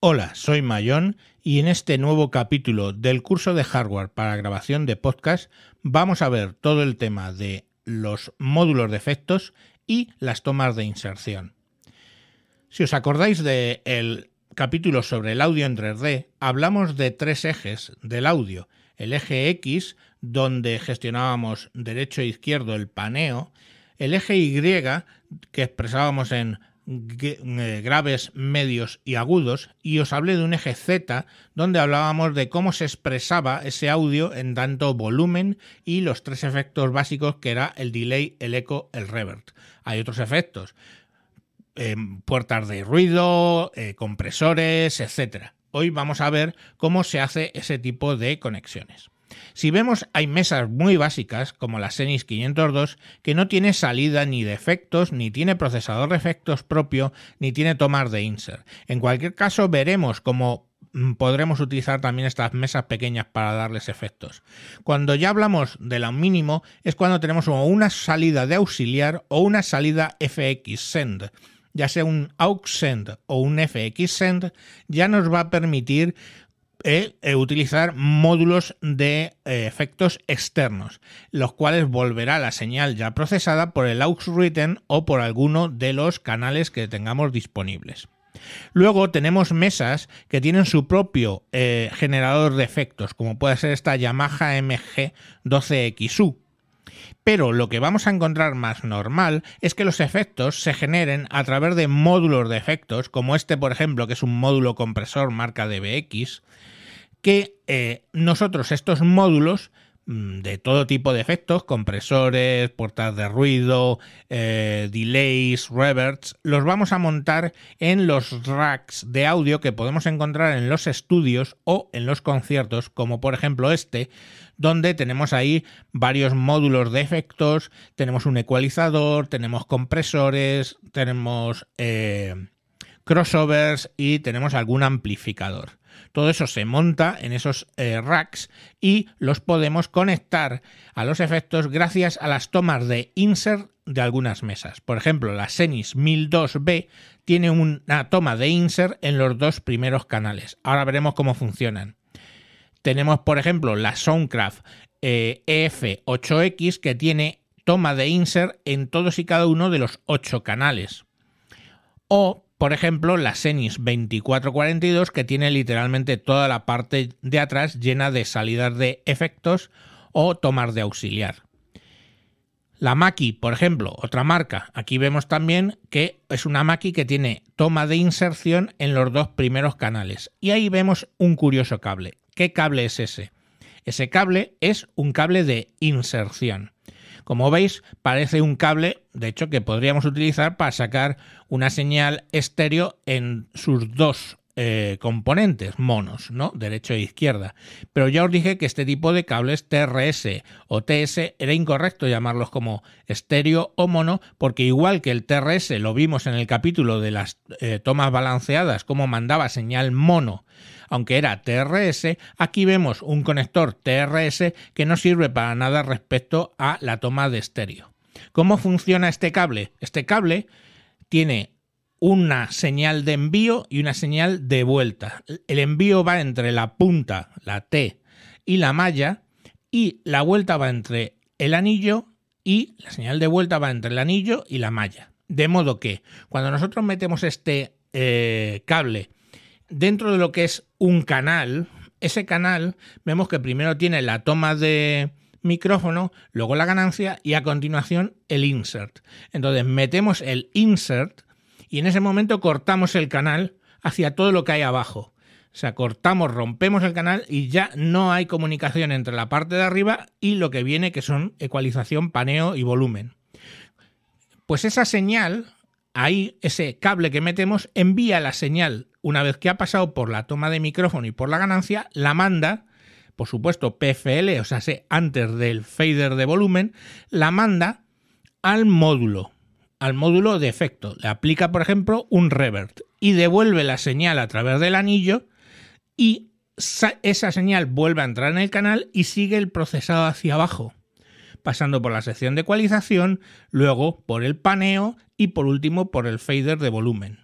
Hola, soy Mayón y en este nuevo capítulo del curso de hardware para grabación de podcast vamos a ver todo el tema de los módulos de efectos y las tomas de inserción. Si os acordáis del capítulo sobre el audio en 3D, hablamos de tres ejes del audio. El eje X, donde gestionábamos derecho e izquierdo el paneo, el eje Y, que expresábamos en eh, graves, medios y agudos, y os hablé de un eje Z, donde hablábamos de cómo se expresaba ese audio en tanto volumen y los tres efectos básicos que era el delay, el eco, el reverb. Hay otros efectos, em, puertas de ruido, eh, compresores, etc. Hoy vamos a ver cómo se hace ese tipo de conexiones. Si vemos, hay mesas muy básicas, como la Senis 502, que no tiene salida ni de efectos, ni tiene procesador de efectos propio, ni tiene tomar de insert. En cualquier caso, veremos cómo mm, podremos utilizar también estas mesas pequeñas para darles efectos. Cuando ya hablamos de lo mínimo, es cuando tenemos una salida de auxiliar o una salida FX send ya sea un aux send o un fx send, ya nos va a permitir eh, utilizar módulos de eh, efectos externos, los cuales volverá la señal ya procesada por el aux written o por alguno de los canales que tengamos disponibles. Luego tenemos mesas que tienen su propio eh, generador de efectos, como puede ser esta Yamaha MG 12XU, pero lo que vamos a encontrar más normal es que los efectos se generen a través de módulos de efectos, como este por ejemplo, que es un módulo compresor marca DBX, que eh, nosotros estos módulos Mm, de todo tipo de efectos, compresores, puertas de ruido, eh, delays, reverts, los vamos a montar en los racks de audio que podemos encontrar en los estudios o en los conciertos, como por ejemplo este, donde tenemos ahí varios módulos de efectos, tenemos un ecualizador, tenemos compresores, tenemos eh, crossovers y tenemos algún amplificador. Todo eso se monta en esos eh, racks y los podemos conectar a los efectos gracias a las tomas de insert de algunas mesas. Por ejemplo, la Senis 1002B tiene una toma de insert en los dos primeros canales. Ahora veremos cómo funcionan. Tenemos, por ejemplo, la Soundcraft EF8X eh, e que tiene toma de insert en todos y cada uno de los ocho canales. O por ejemplo, la Senis 2442 que tiene literalmente toda la parte de atrás llena de salidas de efectos o tomas de auxiliar. La Maki, por ejemplo, otra marca. Aquí vemos también que es una Maki que tiene toma de inserción en los dos primeros canales. Y ahí vemos un curioso cable. ¿Qué cable es ese? Ese cable es un cable de inserción. Como veis, parece un cable, de hecho, que podríamos utilizar para sacar una señal estéreo en sus dos eh, componentes, monos, ¿no? Derecho e izquierda. Pero ya os dije que este tipo de cables TRS o TS era incorrecto llamarlos como estéreo o mono, porque igual que el TRS lo vimos en el capítulo de las eh, tomas balanceadas, como mandaba señal mono, aunque era TRS, aquí vemos un conector TRS que no sirve para nada respecto a la toma de estéreo. ¿Cómo funciona este cable? Este cable tiene una señal de envío y una señal de vuelta. El envío va entre la punta, la T, y la malla, y la vuelta va entre el anillo y la señal de vuelta va entre el anillo y la malla. De modo que cuando nosotros metemos este eh, cable dentro de lo que es un canal, ese canal vemos que primero tiene la toma de micrófono, luego la ganancia y a continuación el insert. Entonces metemos el insert y en ese momento cortamos el canal hacia todo lo que hay abajo. O sea, cortamos, rompemos el canal y ya no hay comunicación entre la parte de arriba y lo que viene, que son ecualización, paneo y volumen. Pues esa señal, ahí ese cable que metemos, envía la señal, una vez que ha pasado por la toma de micrófono y por la ganancia, la manda, por supuesto, PFL, o sea, antes del fader de volumen, la manda al módulo al módulo de efecto. Le aplica, por ejemplo, un revert y devuelve la señal a través del anillo y esa señal vuelve a entrar en el canal y sigue el procesado hacia abajo, pasando por la sección de ecualización, luego por el paneo y por último por el fader de volumen.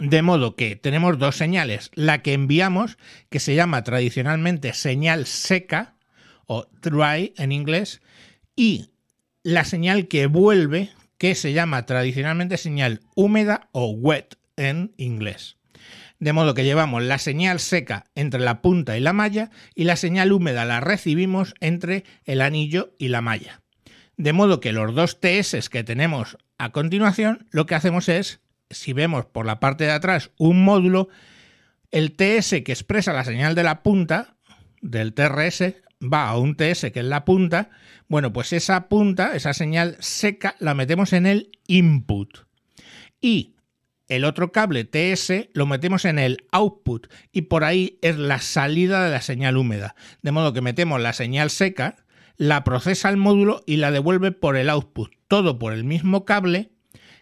De modo que tenemos dos señales, la que enviamos, que se llama tradicionalmente señal seca o dry en inglés, y la señal que vuelve, que se llama tradicionalmente señal húmeda o wet en inglés. De modo que llevamos la señal seca entre la punta y la malla y la señal húmeda la recibimos entre el anillo y la malla. De modo que los dos TS que tenemos a continuación, lo que hacemos es, si vemos por la parte de atrás un módulo, el TS que expresa la señal de la punta del TRS va a un TS, que es la punta, bueno, pues esa punta, esa señal seca, la metemos en el input. Y el otro cable TS lo metemos en el output y por ahí es la salida de la señal húmeda. De modo que metemos la señal seca, la procesa el módulo y la devuelve por el output. Todo por el mismo cable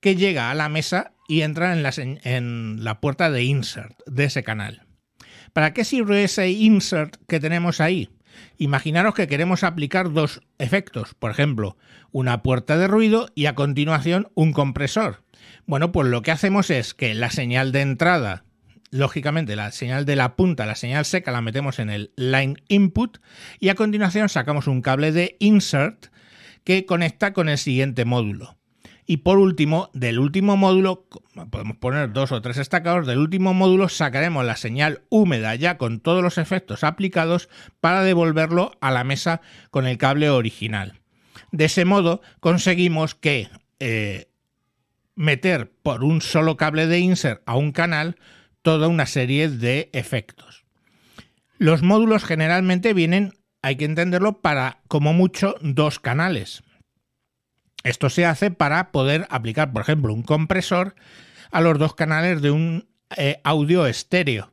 que llega a la mesa y entra en la, en la puerta de insert de ese canal. ¿Para qué sirve ese insert que tenemos ahí? Imaginaros que queremos aplicar dos efectos, por ejemplo, una puerta de ruido y a continuación un compresor. Bueno, pues lo que hacemos es que la señal de entrada, lógicamente la señal de la punta, la señal seca, la metemos en el line input y a continuación sacamos un cable de insert que conecta con el siguiente módulo. Y por último, del último módulo, podemos poner dos o tres estacados, del último módulo sacaremos la señal húmeda ya con todos los efectos aplicados para devolverlo a la mesa con el cable original. De ese modo conseguimos que eh, meter por un solo cable de insert a un canal toda una serie de efectos. Los módulos generalmente vienen, hay que entenderlo, para como mucho dos canales. Esto se hace para poder aplicar, por ejemplo, un compresor a los dos canales de un eh, audio estéreo.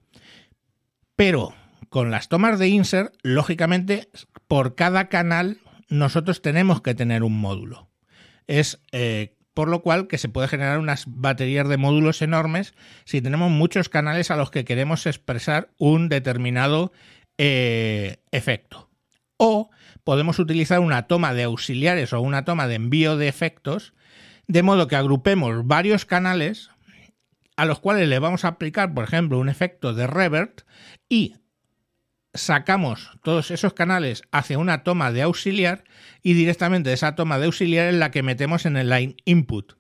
Pero con las tomas de insert, lógicamente, por cada canal nosotros tenemos que tener un módulo. Es eh, por lo cual que se puede generar unas baterías de módulos enormes si tenemos muchos canales a los que queremos expresar un determinado eh, efecto. O podemos utilizar una toma de auxiliares o una toma de envío de efectos, de modo que agrupemos varios canales a los cuales le vamos a aplicar, por ejemplo, un efecto de revert y sacamos todos esos canales hacia una toma de auxiliar y directamente esa toma de auxiliar es la que metemos en el line input.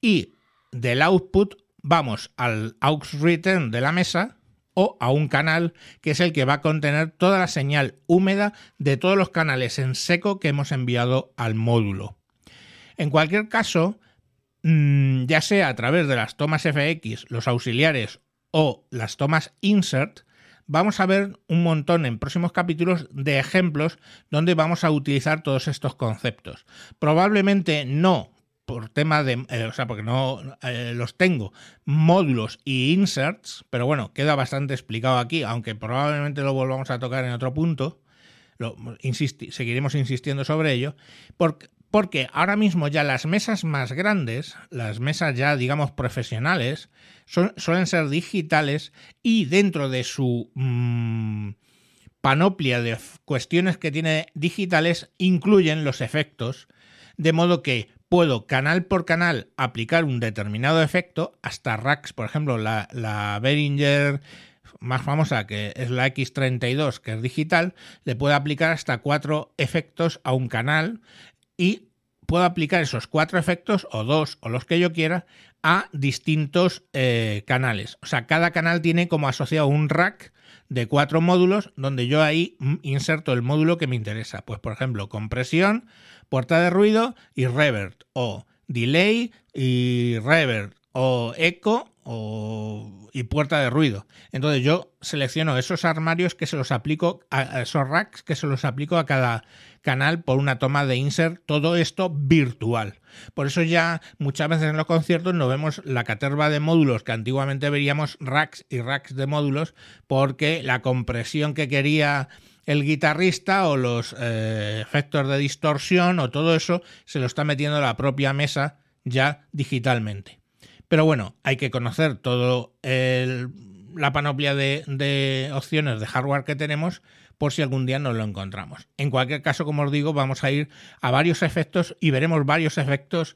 Y del output vamos al aux return de la mesa o a un canal, que es el que va a contener toda la señal húmeda de todos los canales en seco que hemos enviado al módulo. En cualquier caso, mm, ya sea a través de las tomas FX, los auxiliares o las tomas insert, vamos a ver un montón en próximos capítulos de ejemplos donde vamos a utilizar todos estos conceptos. Probablemente no por tema de, eh, o sea, porque no eh, los tengo, módulos y inserts, pero bueno, queda bastante explicado aquí, aunque probablemente lo volvamos a tocar en otro punto, lo, seguiremos insistiendo sobre ello, porque, ahora mismo ya las mesas más grandes, las mesas ya digamos profesionales, suelen ser digitales y dentro de su mm, panoplia de cuestiones que tiene digitales incluyen los efectos, de modo que puedo canal por canal aplicar un determinado efecto hasta racks, por ejemplo, la, Behringer más famosa que es la X32 que es digital, le puedo aplicar hasta cuatro efectos a un canal y puedo aplicar esos cuatro efectos o dos o los que yo quiera a distintos eh, canales. O sea, cada canal tiene como asociado un rack de cuatro módulos donde yo ahí inserto el módulo que me interesa. Pues por ejemplo, compresión, puerta de ruido y reverb o delay y reverb o eco y puerta de ruido. Entonces yo selecciono esos armarios que se los aplico, a, esos racks que se los aplico a cada canal por una toma de insert, todo esto virtual. Por eso ya muchas veces en los conciertos no vemos la caterva de módulos que antiguamente veríamos racks y racks de módulos porque la compresión que quería el guitarrista o los eh, efectos de distorsión o todo eso se lo está metiendo la propia mesa ya digitalmente. Pero bueno, hay que conocer todo la panoplia de, de opciones de hardware que tenemos por si algún día nos lo encontramos. En cualquier caso, como os digo, vamos a ir a varios efectos y veremos varios efectos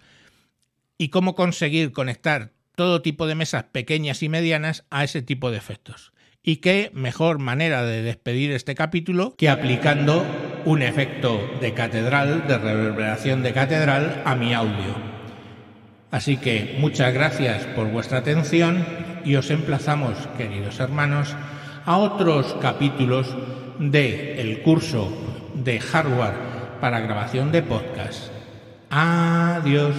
y cómo conseguir conectar todo tipo de mesas pequeñas y medianas a ese tipo de efectos. Y qué mejor manera de despedir este capítulo que aplicando un efecto de catedral, de reverberación de catedral a mi audio. Así que muchas gracias por vuestra atención y os emplazamos, queridos hermanos, a otros capítulos de el curso de hardware para grabación de podcast. Adiós.